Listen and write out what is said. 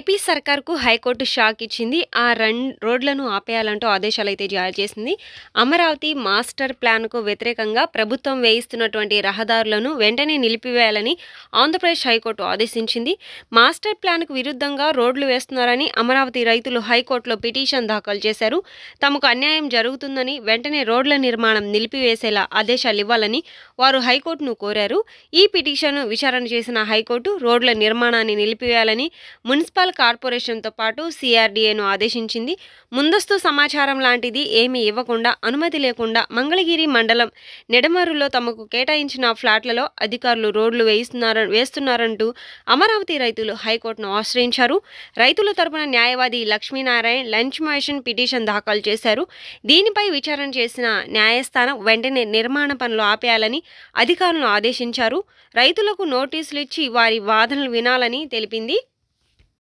AP సర్కార్కు high court shock ఇచ్చింది ఆ run రోడ్లను ఆపేయాలంటూ ఆదేశాలు అయితే జారీ చేసింది అమరావతి మాస్టర్ ప్లాన్కు వ్యతిరేకంగా ప్రభుత్వం వేయిస్తున్నటువంటి రహదారులను వెంటనే నిలిపివేయాలని ఆంధ్రప్రదేశ్ హైకోర్టు ఆదేశించింది మాస్టర్ ప్లాన్కు విరుద్ధంగా రోడ్లు వేస్తున్నారని అమరావతి రైతులు హైకోర్టులో పిటిషన్ దాఖలు చేశారు తమకు అన్యాయం జరుగుతుందని వెంటనే రోడ్ల నిర్మాణం నిలిపివేసేలా ఆదేశాలు ఇవ్వాలని వారు హైకోర్టును కోరారు ఈ పిటిషన్ను విచారణ చేసిన హైకోర్టు రోడ్ల నిర్మాణాన్ని నిలిపివేయాలని మున్సిపల్ మున్సిపల్ కార్పొరేషన్తో పాటు సిఆర్డీఏను ఆదేశించింది ముందస్తు సమాచారం లాంటిది ఏమీ ఇవ్వకుండా అనుమతి లేకుండా మంగళగిరి మండలం నెడమరులో తమకు కేటాయించిన ఫ్లాట్లలో అధికారులు రోడ్లు వేయిస్తున్నారు వేస్తున్నారంటూ అమరావతి రైతులు హైకోర్టును ఆశ్రయించారు రైతుల తరపున న్యాయవాది లక్ష్మీనారాయణ లంచ్ మోషన్ పిటిషన్ దాఖలు చేశారు దీనిపై విచారణ చేసిన న్యాయస్థానం వెంటనే నిర్మాణ పనులు ఆపేయాలని అధికారులను ఆదేశించారు రైతులకు నోటీసులు ఇచ్చి వారి వాదనలు వినాలని తెలిపింది